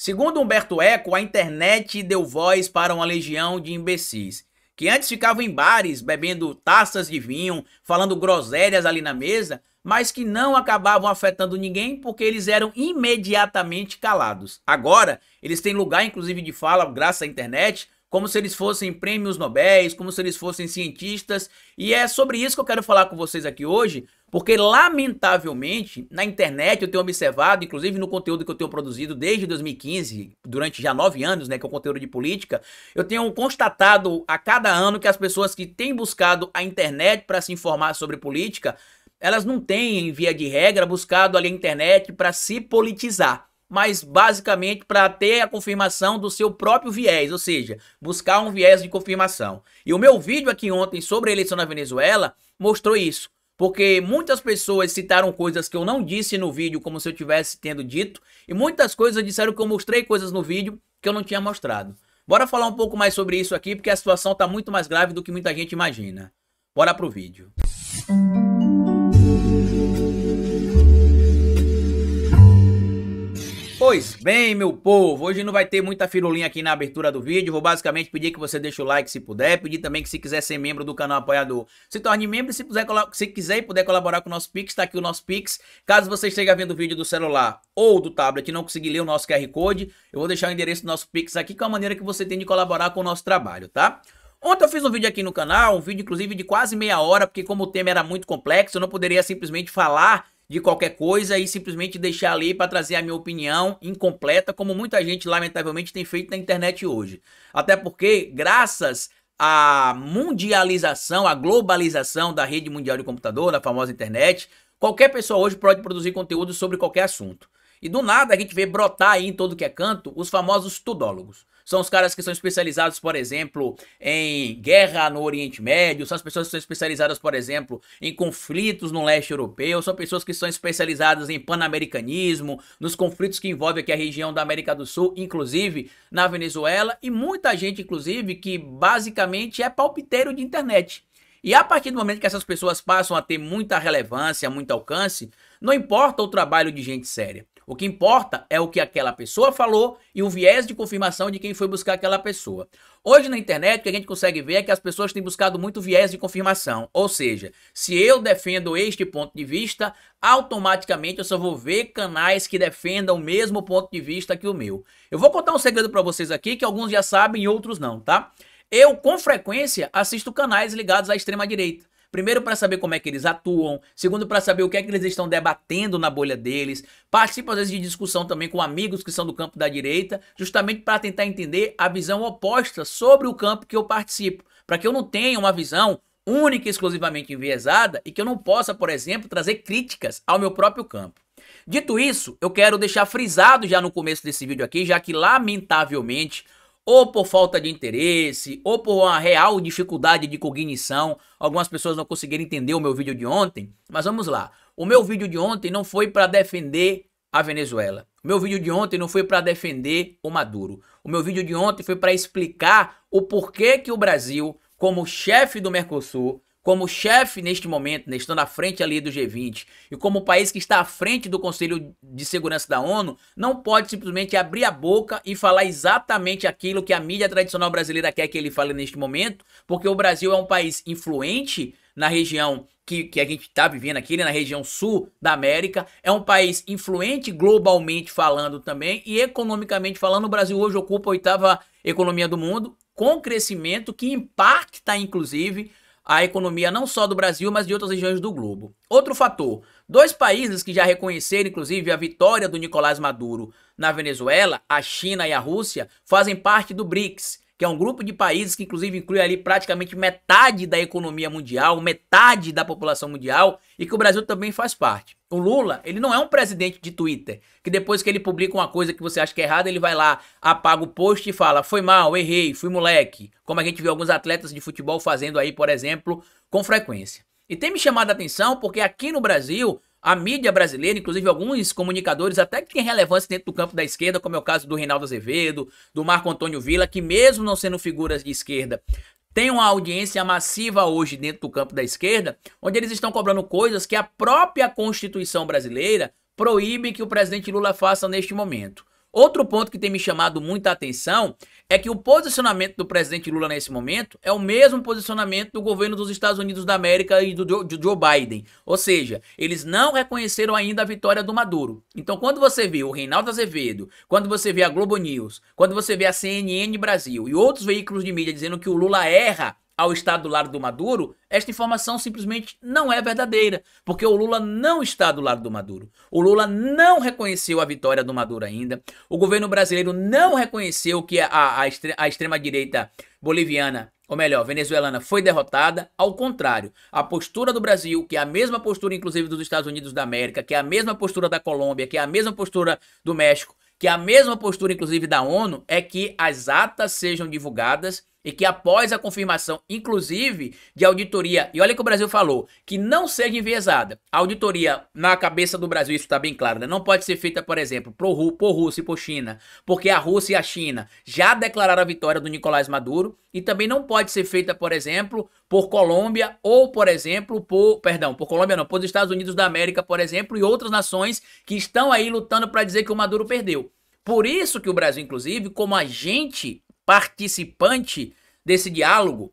Segundo Humberto Eco, a internet deu voz para uma legião de imbecis que antes ficavam em bares bebendo taças de vinho, falando groselhas ali na mesa, mas que não acabavam afetando ninguém porque eles eram imediatamente calados. Agora, eles têm lugar, inclusive, de fala, graças à internet, como se eles fossem prêmios Nobéis, como se eles fossem cientistas. E é sobre isso que eu quero falar com vocês aqui hoje, porque lamentavelmente na internet eu tenho observado, inclusive no conteúdo que eu tenho produzido desde 2015, durante já nove anos, né, que é o conteúdo de política, eu tenho constatado a cada ano que as pessoas que têm buscado a internet para se informar sobre política, elas não têm, em via de regra, buscado ali a internet para se politizar mas basicamente para ter a confirmação do seu próprio viés, ou seja, buscar um viés de confirmação. E o meu vídeo aqui ontem sobre a eleição na Venezuela mostrou isso. Porque muitas pessoas citaram coisas que eu não disse no vídeo como se eu tivesse tendo dito, e muitas coisas disseram que eu mostrei coisas no vídeo que eu não tinha mostrado. Bora falar um pouco mais sobre isso aqui, porque a situação está muito mais grave do que muita gente imagina. Bora pro vídeo. Música Pois bem, meu povo, hoje não vai ter muita firulinha aqui na abertura do vídeo. Vou basicamente pedir que você deixe o like se puder, pedir também que se quiser ser membro do canal apoiador, se torne membro e se, puder, se quiser e puder colaborar com o nosso Pix, tá aqui o nosso Pix. Caso você esteja vendo o vídeo do celular ou do tablet e não conseguir ler o nosso QR Code, eu vou deixar o endereço do nosso Pix aqui, que é a maneira que você tem de colaborar com o nosso trabalho, tá? Ontem eu fiz um vídeo aqui no canal, um vídeo inclusive de quase meia hora, porque como o tema era muito complexo, eu não poderia simplesmente falar de qualquer coisa e simplesmente deixar ali para trazer a minha opinião incompleta, como muita gente lamentavelmente tem feito na internet hoje. Até porque, graças à mundialização, à globalização da rede mundial de computador, da famosa internet, qualquer pessoa hoje pode produzir conteúdo sobre qualquer assunto. E do nada a gente vê brotar aí em todo que é canto os famosos tudólogos. São os caras que são especializados, por exemplo, em guerra no Oriente Médio, são as pessoas que são especializadas, por exemplo, em conflitos no leste europeu, são pessoas que são especializadas em panamericanismo, nos conflitos que envolvem aqui a região da América do Sul, inclusive na Venezuela, e muita gente, inclusive, que basicamente é palpiteiro de internet. E a partir do momento que essas pessoas passam a ter muita relevância, muito alcance, não importa o trabalho de gente séria. O que importa é o que aquela pessoa falou e o viés de confirmação de quem foi buscar aquela pessoa. Hoje na internet, o que a gente consegue ver é que as pessoas têm buscado muito viés de confirmação. Ou seja, se eu defendo este ponto de vista, automaticamente eu só vou ver canais que defendam o mesmo ponto de vista que o meu. Eu vou contar um segredo para vocês aqui que alguns já sabem e outros não, tá? Eu, com frequência, assisto canais ligados à extrema-direita. Primeiro, para saber como é que eles atuam. Segundo, para saber o que é que eles estão debatendo na bolha deles. Participo, às vezes, de discussão também com amigos que são do campo da direita, justamente para tentar entender a visão oposta sobre o campo que eu participo. Para que eu não tenha uma visão única e exclusivamente enviesada e que eu não possa, por exemplo, trazer críticas ao meu próprio campo. Dito isso, eu quero deixar frisado já no começo desse vídeo aqui, já que lamentavelmente ou por falta de interesse, ou por uma real dificuldade de cognição. Algumas pessoas não conseguiram entender o meu vídeo de ontem, mas vamos lá. O meu vídeo de ontem não foi para defender a Venezuela. O meu vídeo de ontem não foi para defender o Maduro. O meu vídeo de ontem foi para explicar o porquê que o Brasil, como chefe do Mercosul, como chefe neste momento, né, estando à frente ali do G20, e como país que está à frente do Conselho de Segurança da ONU, não pode simplesmente abrir a boca e falar exatamente aquilo que a mídia tradicional brasileira quer que ele fale neste momento, porque o Brasil é um país influente na região que, que a gente está vivendo aqui, né, na região sul da América, é um país influente globalmente falando também, e economicamente falando, o Brasil hoje ocupa a oitava economia do mundo, com crescimento que em parte está inclusive a economia não só do Brasil, mas de outras regiões do globo. Outro fator: dois países que já reconheceram, inclusive, a vitória do Nicolás Maduro na Venezuela, a China e a Rússia, fazem parte do BRICS que é um grupo de países que inclusive inclui ali praticamente metade da economia mundial, metade da população mundial e que o Brasil também faz parte. O Lula, ele não é um presidente de Twitter, que depois que ele publica uma coisa que você acha que é errada, ele vai lá, apaga o post e fala: "Foi mal, errei, fui moleque", como a gente vê alguns atletas de futebol fazendo aí, por exemplo, com frequência. E tem me chamado a atenção porque aqui no Brasil a mídia brasileira, inclusive alguns comunicadores até que têm relevância dentro do campo da esquerda, como é o caso do Reinaldo Azevedo, do Marco Antônio Vila, que mesmo não sendo figuras de esquerda, tem uma audiência massiva hoje dentro do campo da esquerda, onde eles estão cobrando coisas que a própria Constituição brasileira proíbe que o presidente Lula faça neste momento. Outro ponto que tem me chamado muita atenção é que o posicionamento do presidente Lula nesse momento é o mesmo posicionamento do governo dos Estados Unidos da América e do Joe Biden. Ou seja, eles não reconheceram ainda a vitória do Maduro. Então, quando você vê o Reinaldo Azevedo, quando você vê a Globo News, quando você vê a CNN Brasil e outros veículos de mídia dizendo que o Lula erra ao estar do lado do Maduro, esta informação simplesmente não é verdadeira, porque o Lula não está do lado do Maduro. O Lula não reconheceu a vitória do Maduro ainda. O governo brasileiro não reconheceu que a, a, a extrema-direita boliviana, ou melhor, venezuelana, foi derrotada. Ao contrário, a postura do Brasil, que é a mesma postura, inclusive, dos Estados Unidos da América, que é a mesma postura da Colômbia, que é a mesma postura do México, que é a mesma postura, inclusive, da ONU, é que as atas sejam divulgadas e que após a confirmação, inclusive, de auditoria, e olha o que o Brasil falou, que não seja enviesada. A auditoria, na cabeça do Brasil, isso está bem claro, né? não pode ser feita, por exemplo, por, por Rússia e por China, porque a Rússia e a China já declararam a vitória do Nicolás Maduro, e também não pode ser feita, por exemplo, por Colômbia ou, por exemplo, por, perdão, por Colômbia não, por Estados Unidos da América, por exemplo, e outras nações que estão aí lutando para dizer que o Maduro perdeu. Por isso que o Brasil, inclusive, como agente participante desse diálogo,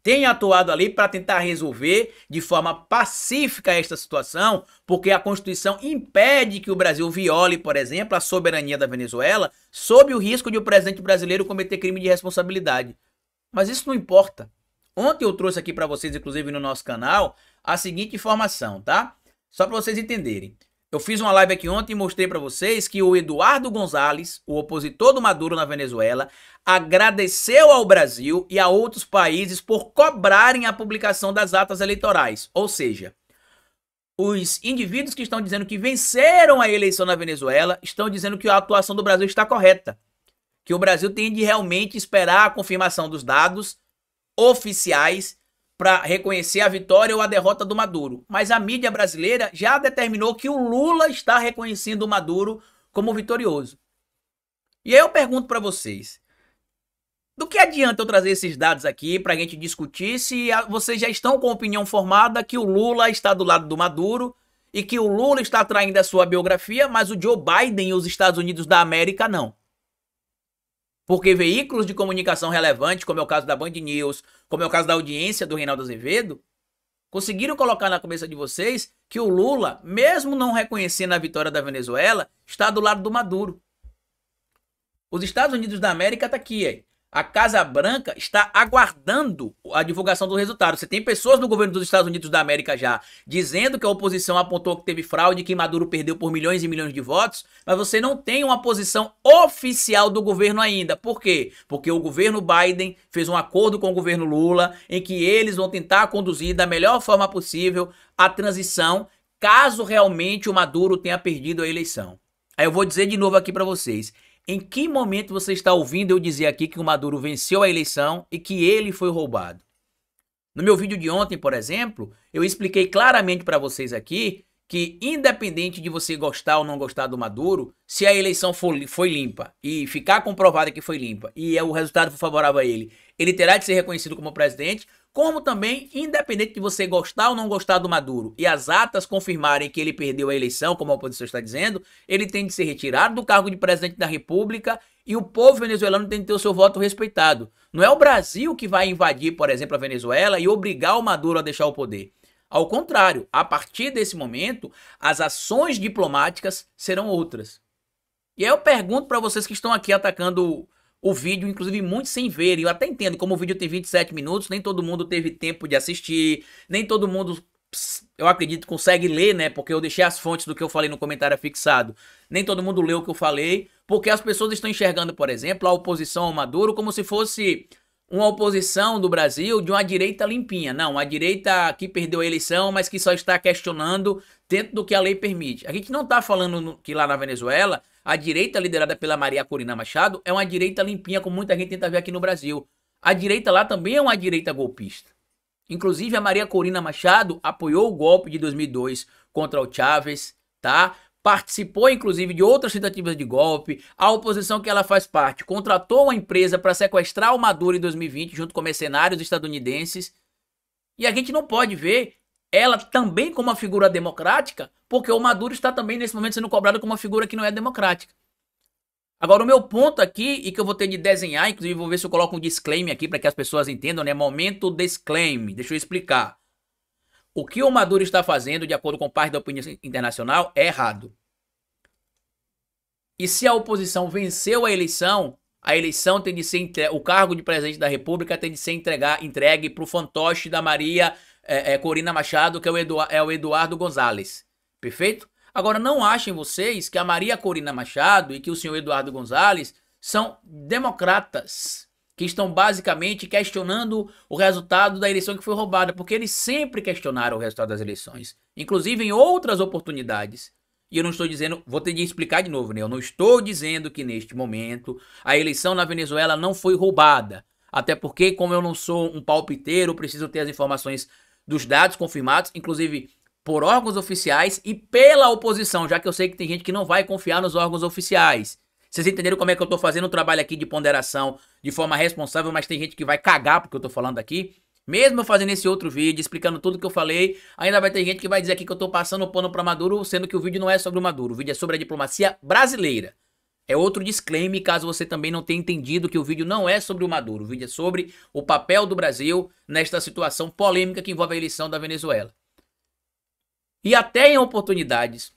tem atuado ali para tentar resolver de forma pacífica esta situação, porque a Constituição impede que o Brasil viole, por exemplo, a soberania da Venezuela, sob o risco de o presidente brasileiro cometer crime de responsabilidade. Mas isso não importa. Ontem eu trouxe aqui para vocês, inclusive no nosso canal, a seguinte informação, tá? Só para vocês entenderem. Eu fiz uma live aqui ontem e mostrei para vocês que o Eduardo Gonzalez, o opositor do Maduro na Venezuela, agradeceu ao Brasil e a outros países por cobrarem a publicação das atas eleitorais. Ou seja, os indivíduos que estão dizendo que venceram a eleição na Venezuela estão dizendo que a atuação do Brasil está correta. Que o Brasil tem de realmente esperar a confirmação dos dados oficiais para reconhecer a vitória ou a derrota do Maduro. Mas a mídia brasileira já determinou que o Lula está reconhecendo o Maduro como vitorioso. E aí eu pergunto para vocês: do que adianta eu trazer esses dados aqui para a gente discutir se vocês já estão com a opinião formada que o Lula está do lado do Maduro e que o Lula está traindo a sua biografia, mas o Joe Biden e os Estados Unidos da América não? Porque veículos de comunicação relevantes, como é o caso da Band News, como é o caso da audiência do Reinaldo Azevedo, conseguiram colocar na cabeça de vocês que o Lula, mesmo não reconhecendo a vitória da Venezuela, está do lado do Maduro. Os Estados Unidos da América tá aqui, hein? A Casa Branca está aguardando a divulgação do resultado. Você tem pessoas no governo dos Estados Unidos da América já dizendo que a oposição apontou que teve fraude, que Maduro perdeu por milhões e milhões de votos, mas você não tem uma posição oficial do governo ainda. Por quê? Porque o governo Biden fez um acordo com o governo Lula em que eles vão tentar conduzir da melhor forma possível a transição, caso realmente o Maduro tenha perdido a eleição. Aí eu vou dizer de novo aqui para vocês. Em que momento você está ouvindo eu dizer aqui que o Maduro venceu a eleição e que ele foi roubado? No meu vídeo de ontem, por exemplo, eu expliquei claramente para vocês aqui que, independente de você gostar ou não gostar do Maduro, se a eleição for, foi limpa e ficar comprovada que foi limpa e é, o resultado for favorável a ele, ele terá de ser reconhecido como presidente, como também, independente de você gostar ou não gostar do Maduro e as atas confirmarem que ele perdeu a eleição, como a oposição está dizendo, ele tem de ser retirado do cargo de presidente da República e o povo venezuelano tem de ter o seu voto respeitado. Não é o Brasil que vai invadir, por exemplo, a Venezuela e obrigar o Maduro a deixar o poder. Ao contrário, a partir desse momento, as ações diplomáticas serão outras. E aí eu pergunto para vocês que estão aqui atacando o vídeo, inclusive muito sem ver. E eu até entendo, como o vídeo tem 27 minutos, nem todo mundo teve tempo de assistir, nem todo mundo, eu acredito, consegue ler, né? Porque eu deixei as fontes do que eu falei no comentário fixado. Nem todo mundo leu o que eu falei, porque as pessoas estão enxergando, por exemplo, a oposição ao Maduro como se fosse uma oposição do Brasil de uma direita limpinha. Não, a direita que perdeu a eleição, mas que só está questionando dentro do que a lei permite. A gente não está falando que lá na Venezuela a direita liderada pela Maria Corina Machado é uma direita limpinha, como muita gente tenta ver aqui no Brasil. A direita lá também é uma direita golpista. Inclusive, a Maria Corina Machado apoiou o golpe de 2002 contra o Chávez, tá? Participou, inclusive, de outras tentativas de golpe. A oposição que ela faz parte contratou uma empresa para sequestrar o Maduro em 2020, junto com mercenários estadunidenses. E a gente não pode ver ela também como uma figura democrática, porque o Maduro está também nesse momento sendo cobrado como uma figura que não é democrática. Agora, o meu ponto aqui, e que eu vou ter de desenhar, inclusive vou ver se eu coloco um disclaimer aqui para que as pessoas entendam, né? Momento disclaimer. Deixa eu explicar. O que o Maduro está fazendo, de acordo com parte da opinião internacional, é errado. E se a oposição venceu a eleição, a eleição tem de ser entre... o cargo de presidente da República tem de ser entregar, entregue para o fantoche da Maria é, é, Corina Machado, que é o, Eduard, é o Eduardo Gonzalez. Perfeito? Agora, não achem vocês que a Maria Corina Machado e que o senhor Eduardo Gonzalez são democratas, que estão basicamente questionando o resultado da eleição que foi roubada, porque eles sempre questionaram o resultado das eleições, inclusive em outras oportunidades. E eu não estou dizendo, vou ter de explicar de novo, né? Eu não estou dizendo que neste momento a eleição na Venezuela não foi roubada. Até porque, como eu não sou um palpiteiro, preciso ter as informações dos dados confirmados, inclusive por órgãos oficiais e pela oposição, já que eu sei que tem gente que não vai confiar nos órgãos oficiais. Vocês entenderam como é que eu tô fazendo o um trabalho aqui de ponderação de forma responsável, mas tem gente que vai cagar porque eu tô falando aqui. Mesmo eu fazendo esse outro vídeo, explicando tudo que eu falei, ainda vai ter gente que vai dizer aqui que eu tô passando o pano para Maduro, sendo que o vídeo não é sobre o Maduro, o vídeo é sobre a diplomacia brasileira. É outro disclaimer, caso você também não tenha entendido que o vídeo não é sobre o Maduro, o vídeo é sobre o papel do Brasil nesta situação polêmica que envolve a eleição da Venezuela. E até em oportunidades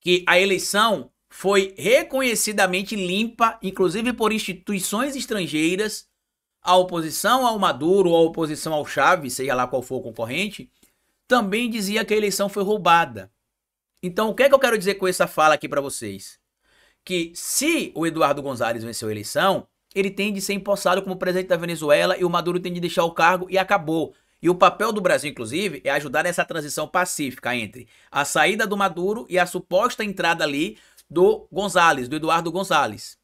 que a eleição foi reconhecidamente limpa, inclusive por instituições estrangeiras, a oposição ao Maduro, a oposição ao Chávez, seja lá qual for o concorrente, também dizia que a eleição foi roubada. Então, o que é que eu quero dizer com essa fala aqui para vocês? que se o Eduardo Gonzalez venceu a eleição, ele tem de ser empossado como presidente da Venezuela e o Maduro tem de deixar o cargo e acabou. E o papel do Brasil, inclusive, é ajudar nessa transição pacífica entre a saída do Maduro e a suposta entrada ali do Gonzalez, do Eduardo Gonzalez.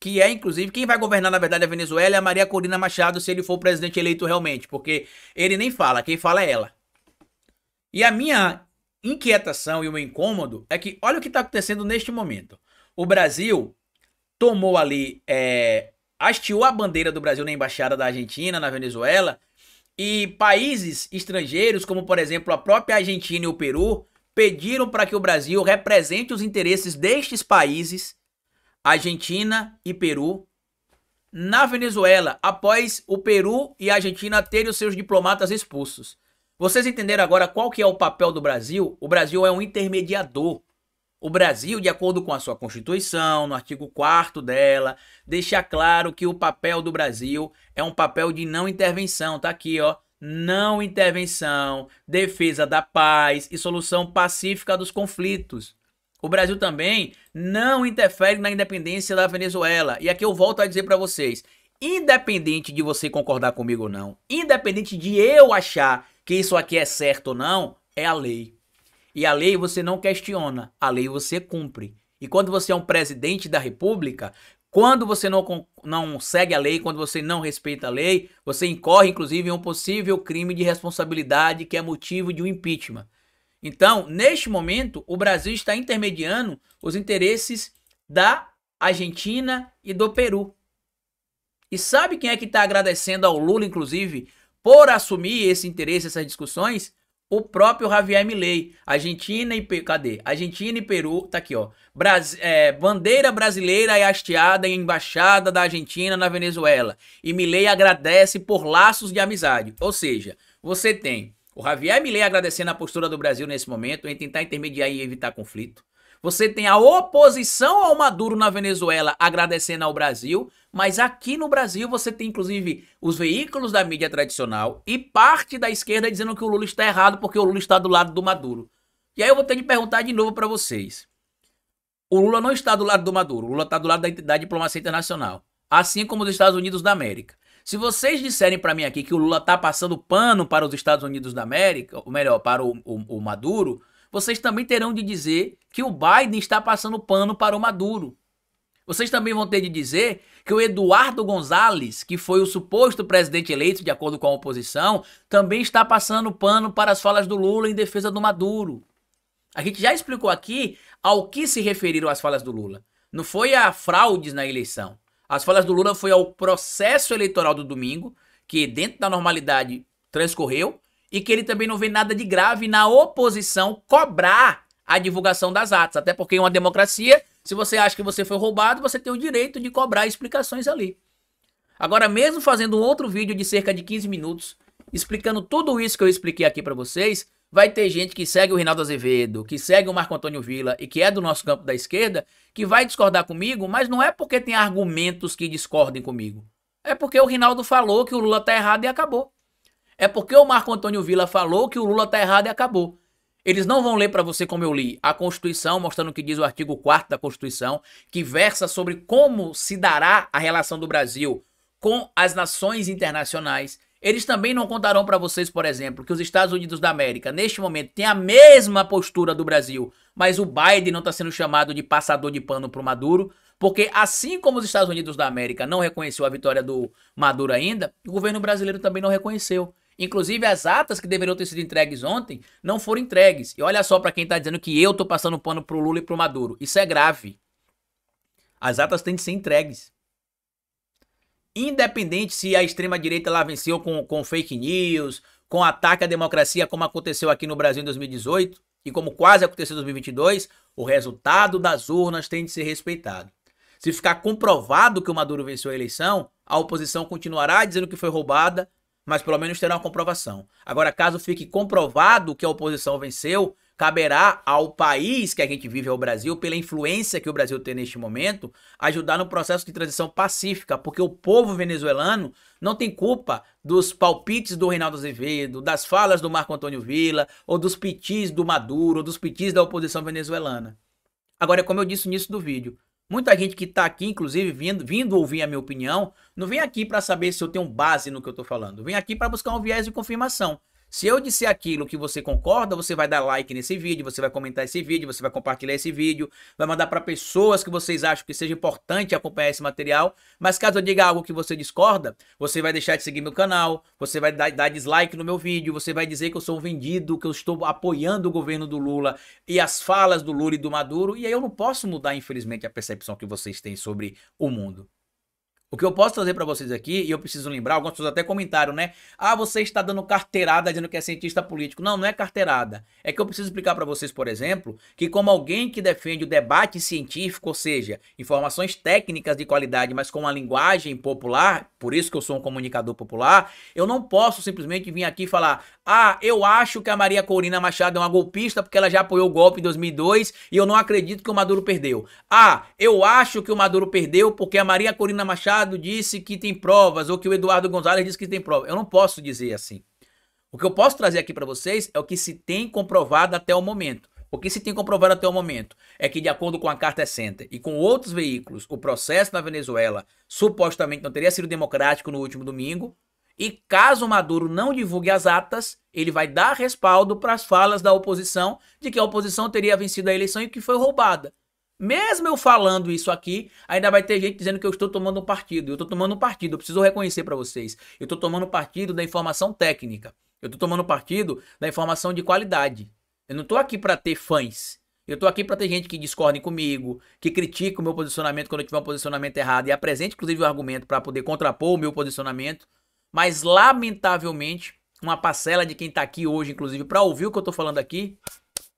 Que é, inclusive, quem vai governar, na verdade, a Venezuela é a Maria Corina Machado, se ele for o presidente eleito realmente, porque ele nem fala, quem fala é ela. E a minha inquietação e o meu incômodo é que olha o que está acontecendo neste momento o Brasil tomou ali, é, hasteou a bandeira do Brasil na embaixada da Argentina, na Venezuela, e países estrangeiros, como por exemplo a própria Argentina e o Peru, pediram para que o Brasil represente os interesses destes países, Argentina e Peru, na Venezuela, após o Peru e a Argentina terem os seus diplomatas expulsos. Vocês entenderam agora qual que é o papel do Brasil? O Brasil é um intermediador. O Brasil, de acordo com a sua Constituição, no artigo 4 dela, deixa claro que o papel do Brasil é um papel de não intervenção, tá aqui, ó. Não intervenção, defesa da paz e solução pacífica dos conflitos. O Brasil também não interfere na independência da Venezuela. E aqui eu volto a dizer para vocês, independente de você concordar comigo ou não, independente de eu achar que isso aqui é certo ou não, é a lei. E a lei você não questiona, a lei você cumpre. E quando você é um presidente da república, quando você não, não segue a lei, quando você não respeita a lei, você incorre, inclusive, em um possível crime de responsabilidade que é motivo de um impeachment. Então, neste momento, o Brasil está intermediando os interesses da Argentina e do Peru. E sabe quem é que está agradecendo ao Lula, inclusive, por assumir esse interesse, essas discussões? o próprio Javier Milei. Argentina e Peru. Cadê? Argentina e Peru. Tá aqui, ó. Bras, é, bandeira brasileira é hasteada em embaixada da Argentina na Venezuela. E Milei agradece por laços de amizade. Ou seja, você tem o Javier Milei agradecendo a postura do Brasil nesse momento em tentar intermediar e evitar conflito. Você tem a oposição ao Maduro na Venezuela agradecendo ao Brasil. Mas aqui no Brasil você tem inclusive os veículos da mídia tradicional e parte da esquerda dizendo que o Lula está errado porque o Lula está do lado do Maduro. E aí eu vou ter que perguntar de novo para vocês. O Lula não está do lado do Maduro, o Lula está do lado da, entidade diplomacia internacional, assim como os Estados Unidos da América. Se vocês disserem para mim aqui que o Lula está passando pano para os Estados Unidos da América, ou melhor, para o, o, o Maduro, vocês também terão de dizer que o Biden está passando pano para o Maduro. Vocês também vão ter de dizer que o Eduardo Gonzalez, que foi o suposto presidente eleito, de acordo com a oposição, também está passando pano para as falas do Lula em defesa do Maduro. A gente já explicou aqui ao que se referiram as falas do Lula. Não foi a fraudes na eleição. As falas do Lula foi ao processo eleitoral do domingo, que dentro da normalidade transcorreu, e que ele também não vê nada de grave na oposição cobrar a divulgação das atas, até porque em uma democracia se você acha que você foi roubado, você tem o direito de cobrar explicações ali. Agora, mesmo fazendo um outro vídeo de cerca de 15 minutos, explicando tudo isso que eu expliquei aqui para vocês, vai ter gente que segue o Reinaldo Azevedo, que segue o Marco Antônio Vila e que é do nosso campo da esquerda, que vai discordar comigo, mas não é porque tem argumentos que discordem comigo. É porque o Reinaldo falou que o Lula tá errado e acabou. É porque o Marco Antônio Vila falou que o Lula tá errado e acabou. Eles não vão ler para você como eu li a Constituição, mostrando o que diz o artigo 4 da Constituição, que versa sobre como se dará a relação do Brasil com as nações internacionais. Eles também não contarão para vocês, por exemplo, que os Estados Unidos da América, neste momento, têm a mesma postura do Brasil, mas o Biden não está sendo chamado de passador de pano para o Maduro, porque assim como os Estados Unidos da América não reconheceu a vitória do Maduro ainda, o governo brasileiro também não reconheceu. Inclusive, as atas que deveriam ter sido entregues ontem não foram entregues. E olha só para quem está dizendo que eu estou passando pano pro Lula e pro Maduro. Isso é grave. As atas têm de ser entregues. Independente se a extrema-direita lá venceu com, com fake news, com ataque à democracia, como aconteceu aqui no Brasil em 2018 e como quase aconteceu em 2022, o resultado das urnas tem de ser respeitado. Se ficar comprovado que o Maduro venceu a eleição, a oposição continuará dizendo que foi roubada mas pelo menos terá uma comprovação. Agora, caso fique comprovado que a oposição venceu, caberá ao país que a gente vive, ao Brasil, pela influência que o Brasil tem neste momento, ajudar no processo de transição pacífica, porque o povo venezuelano não tem culpa dos palpites do Reinaldo Azevedo, das falas do Marco Antônio Vila ou dos pitis do Maduro, ou dos pitis da oposição venezuelana. Agora, como eu disse no início do vídeo, Muita gente que está aqui, inclusive, vindo, vindo ouvir a minha opinião, não vem aqui para saber se eu tenho base no que eu estou falando. Vem aqui para buscar um viés de confirmação. Se eu disser aquilo que você concorda, você vai dar like nesse vídeo, você vai comentar esse vídeo, você vai compartilhar esse vídeo, vai mandar para pessoas que vocês acham que seja importante acompanhar esse material. Mas caso eu diga algo que você discorda, você vai deixar de seguir meu canal, você vai dar, dar dislike no meu vídeo, você vai dizer que eu sou vendido, que eu estou apoiando o governo do Lula e as falas do Lula e do Maduro. E aí eu não posso mudar, infelizmente, a percepção que vocês têm sobre o mundo. O que eu posso trazer para vocês aqui, e eu preciso lembrar, algumas pessoas até comentaram, né? Ah, você está dando carteirada dizendo que é cientista político. Não, não é carteirada. É que eu preciso explicar para vocês, por exemplo, que como alguém que defende o debate científico, ou seja, informações técnicas de qualidade, mas com uma linguagem popular, por isso que eu sou um comunicador popular, eu não posso simplesmente vir aqui falar: ah, eu acho que a Maria Corina Machado é uma golpista porque ela já apoiou o golpe em 2002 e eu não acredito que o Maduro perdeu. Ah, eu acho que o Maduro perdeu porque a Maria Corina Machado disse que tem provas ou que o Eduardo Gonzalez disse que tem provas. Eu não posso dizer assim. O que eu posso trazer aqui para vocês é o que se tem comprovado até o momento. O que se tem comprovado até o momento é que, de acordo com a Carta Center e com outros veículos, o processo na Venezuela supostamente não teria sido democrático no último domingo, e caso Maduro não divulgue as atas, ele vai dar respaldo para as falas da oposição de que a oposição teria vencido a eleição e que foi roubada. Mesmo eu falando isso aqui, ainda vai ter gente dizendo que eu estou tomando um partido. Eu estou tomando um partido, eu preciso reconhecer para vocês. Eu estou tomando partido da informação técnica. Eu estou tomando partido da informação de qualidade. Eu não estou aqui para ter fãs. Eu estou aqui para ter gente que discorde comigo, que critica o meu posicionamento quando eu tiver um posicionamento errado e apresente, inclusive, o argumento para poder contrapor o meu posicionamento mas lamentavelmente uma parcela de quem está aqui hoje, inclusive, para ouvir o que eu estou falando aqui,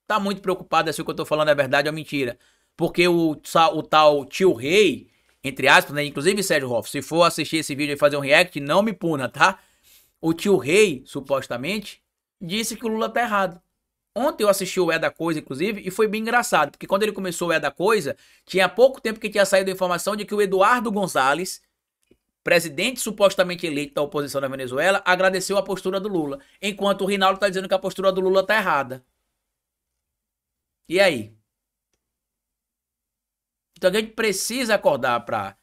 tá muito preocupada se o que eu estou falando é verdade ou mentira. Porque o, o tal tio rei, entre aspas, né? Inclusive, Sérgio Hoff, se for assistir esse vídeo e fazer um react, não me puna, tá? O tio rei, supostamente, disse que o Lula tá errado. Ontem eu assisti o É da Coisa, inclusive, e foi bem engraçado, porque quando ele começou o É da Coisa, tinha pouco tempo que tinha saído a informação de que o Eduardo Gonzalez, presidente supostamente eleito da oposição da Venezuela, agradeceu a postura do Lula, enquanto o Rinaldo está dizendo que a postura do Lula está errada. E aí? Então a gente precisa acordar para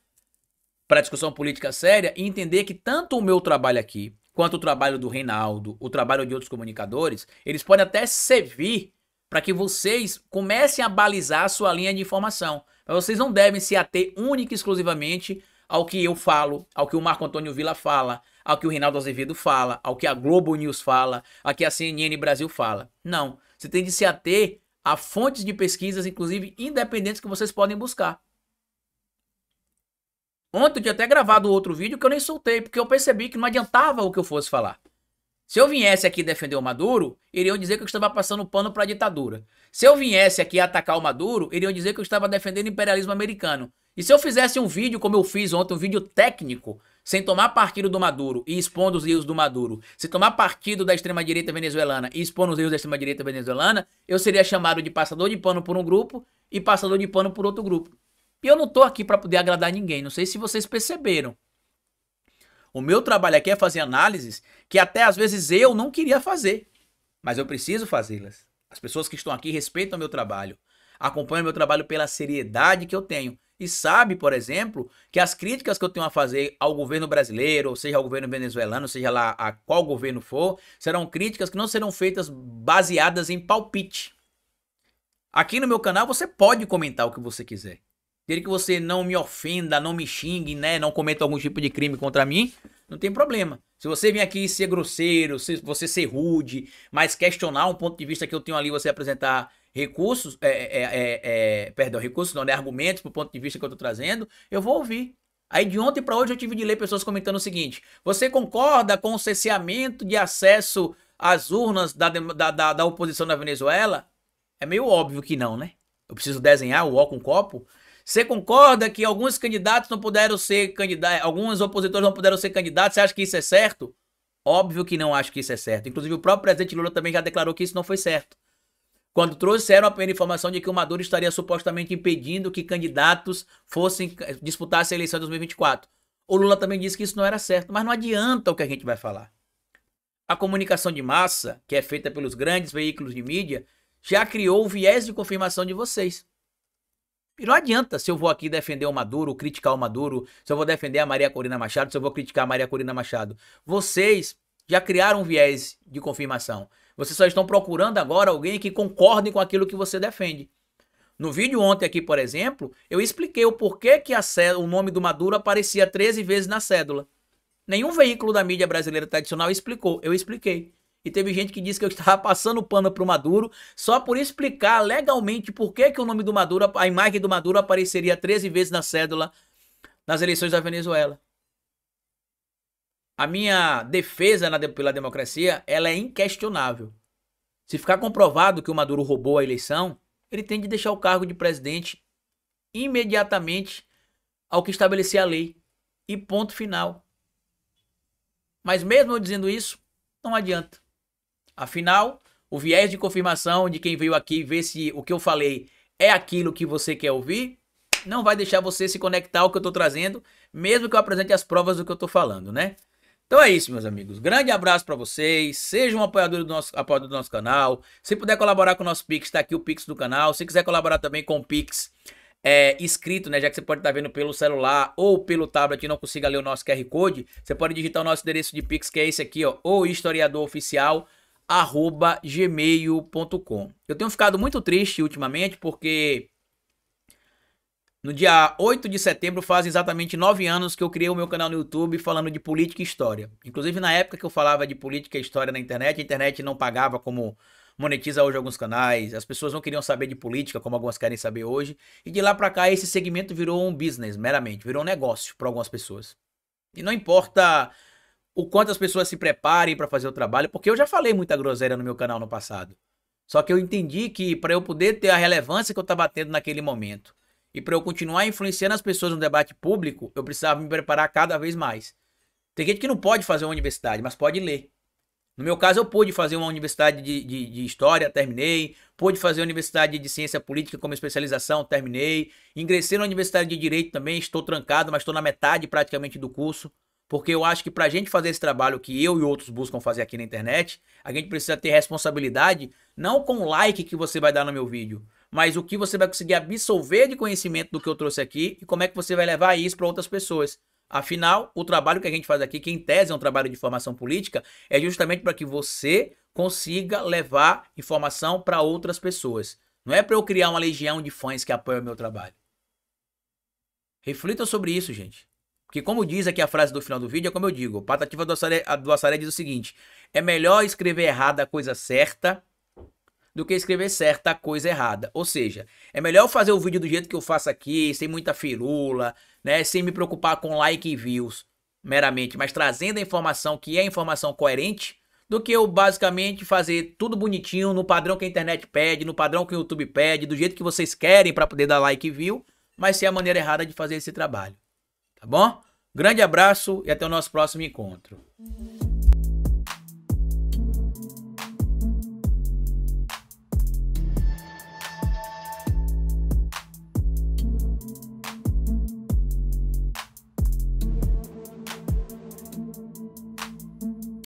para discussão política séria e entender que tanto o meu trabalho aqui, quanto o trabalho do Reinaldo, o trabalho de outros comunicadores, eles podem até servir para que vocês comecem a balizar a sua linha de informação. Mas vocês não devem se ater única e exclusivamente ao que eu falo, ao que o Marco Antônio Villa fala, ao que o Reinaldo Azevedo fala, ao que a Globo News fala, ao que a CNN Brasil fala. Não. Você tem de se ater a fontes de pesquisas, inclusive independentes, que vocês podem buscar. Ontem eu tinha até gravado outro vídeo que eu nem soltei, porque eu percebi que não adiantava o que eu fosse falar. Se eu viesse aqui defender o Maduro, iriam dizer que eu estava passando pano para a ditadura. Se eu viesse aqui atacar o Maduro, iriam dizer que eu estava defendendo o imperialismo americano. E se eu fizesse um vídeo como eu fiz ontem, um vídeo técnico, sem tomar partido do Maduro e expondo os erros do Maduro, se tomar partido da extrema-direita venezuelana e expondo os erros da extrema-direita venezuelana, eu seria chamado de passador de pano por um grupo e passador de pano por outro grupo. E eu não tô aqui para poder agradar ninguém, não sei se vocês perceberam. O meu trabalho aqui é fazer análises que até às vezes eu não queria fazer, mas eu preciso fazê-las. As pessoas que estão aqui respeitam o meu trabalho, acompanham o meu trabalho pela seriedade que eu tenho e sabe, por exemplo, que as críticas que eu tenho a fazer ao governo brasileiro, ou seja ao governo venezuelano, seja lá a qual governo for, serão críticas que não serão feitas baseadas em palpite. Aqui no meu canal você pode comentar o que você quiser. Desde que você não me ofenda, não me xingue, né? Não cometa algum tipo de crime contra mim, não tem problema. Se você vir aqui ser grosseiro, se você ser rude, mas questionar um ponto de vista que eu tenho ali, você apresentar recursos, é é, é, é, é, perdão, recursos não, né? Argumentos pro ponto de vista que eu tô trazendo, eu vou ouvir. Aí de ontem para hoje eu tive de ler pessoas comentando o seguinte: você concorda com o cerceamento de acesso às urnas da, da, da, da oposição na Venezuela? É meio óbvio que não, né? Eu preciso desenhar o ó com copo. Você concorda que alguns candidatos não puderam ser candidatos, é, alguns opositores não puderam ser candidatos? Você acha que isso é certo? Óbvio que não acho que isso é certo. Inclusive, o próprio presidente Lula também já declarou que isso não foi certo quando trouxeram a primeira informação de que o Maduro estaria supostamente impedindo que candidatos fossem eh, disputassem a eleição de 2024. O Lula também disse que isso não era certo, mas não adianta o que a gente vai falar. A comunicação de massa, que é feita pelos grandes veículos de mídia, já criou o viés de confirmação de vocês. E não adianta se eu vou aqui defender o Maduro, criticar o Maduro, se eu vou defender a Maria Corina Machado, se eu vou criticar a Maria Corina Machado. Vocês já criaram um viés de confirmação. Vocês só estão procurando agora alguém que concorde com aquilo que você defende. No vídeo ontem aqui, por exemplo, eu expliquei o porquê que cédula, o nome do Maduro aparecia 13 vezes na cédula. Nenhum veículo da mídia brasileira tradicional explicou, eu expliquei. E teve gente que disse que eu estava passando pano para o Maduro só por explicar legalmente por que, que o nome do Maduro, a imagem do Maduro apareceria 13 vezes na cédula nas eleições da Venezuela a minha defesa na, pela democracia ela é inquestionável. Se ficar comprovado que o Maduro roubou a eleição, ele tem de deixar o cargo de presidente imediatamente ao que estabelecer a lei. E ponto final. Mas mesmo eu dizendo isso, não adianta. Afinal, o viés de confirmação de quem veio aqui ver se o que eu falei é aquilo que você quer ouvir, não vai deixar você se conectar ao que eu estou trazendo, mesmo que eu apresente as provas do que eu estou falando, né? Então é isso, meus amigos. Grande abraço para vocês. Seja um apoiador do nosso, apoiador do nosso canal. Se puder colaborar com o nosso Pix, está aqui o Pix do canal. Se quiser colaborar também com o Pix é, escrito, né? Já que você pode estar tá vendo pelo celular ou pelo tablet e não consiga ler o nosso QR Code, você pode digitar o nosso endereço de Pix, que é esse aqui, ó, ou historiadoroficial@gmail.com. Eu tenho ficado muito triste ultimamente porque no dia 8 de setembro faz exatamente 9 anos que eu criei o meu canal no YouTube falando de política e história. Inclusive na época que eu falava de política e história na internet, a internet não pagava como monetiza hoje alguns canais, as pessoas não queriam saber de política como algumas querem saber hoje, e de lá para cá esse segmento virou um business meramente, virou um negócio para algumas pessoas. E não importa o quanto as pessoas se preparem para fazer o trabalho, porque eu já falei muita groselha no meu canal no passado. Só que eu entendi que para eu poder ter a relevância que eu estava tendo naquele momento, e para eu continuar influenciando as pessoas no debate público, eu precisava me preparar cada vez mais. Tem gente que não pode fazer uma universidade, mas pode ler. No meu caso, eu pude fazer uma universidade de, de, de história, terminei. Pude fazer uma universidade de ciência política como especialização, terminei. Ingressei na universidade de direito também, estou trancado, mas estou na metade praticamente do curso. Porque eu acho que para a gente fazer esse trabalho que eu e outros buscam fazer aqui na internet, a gente precisa ter responsabilidade, não com o like que você vai dar no meu vídeo, mas o que você vai conseguir absorver de conhecimento do que eu trouxe aqui e como é que você vai levar isso para outras pessoas. Afinal, o trabalho que a gente faz aqui, que em tese é um trabalho de formação política, é justamente para que você consiga levar informação para outras pessoas. Não é para eu criar uma legião de fãs que apoiam o meu trabalho. Reflita sobre isso, gente. Porque como diz aqui a frase do final do vídeo, é como eu digo, o Patativa do Assaré, do Assaré diz o seguinte, é melhor escrever errado a coisa certa do que escrever certa coisa errada. Ou seja, é melhor fazer o vídeo do jeito que eu faço aqui, sem muita firula, né, sem me preocupar com like e views meramente, mas trazendo a informação que é informação coerente, do que eu basicamente fazer tudo bonitinho no padrão que a internet pede, no padrão que o YouTube pede, do jeito que vocês querem para poder dar like e view, mas ser é a maneira errada de fazer esse trabalho. Tá bom? Grande abraço e até o nosso próximo encontro.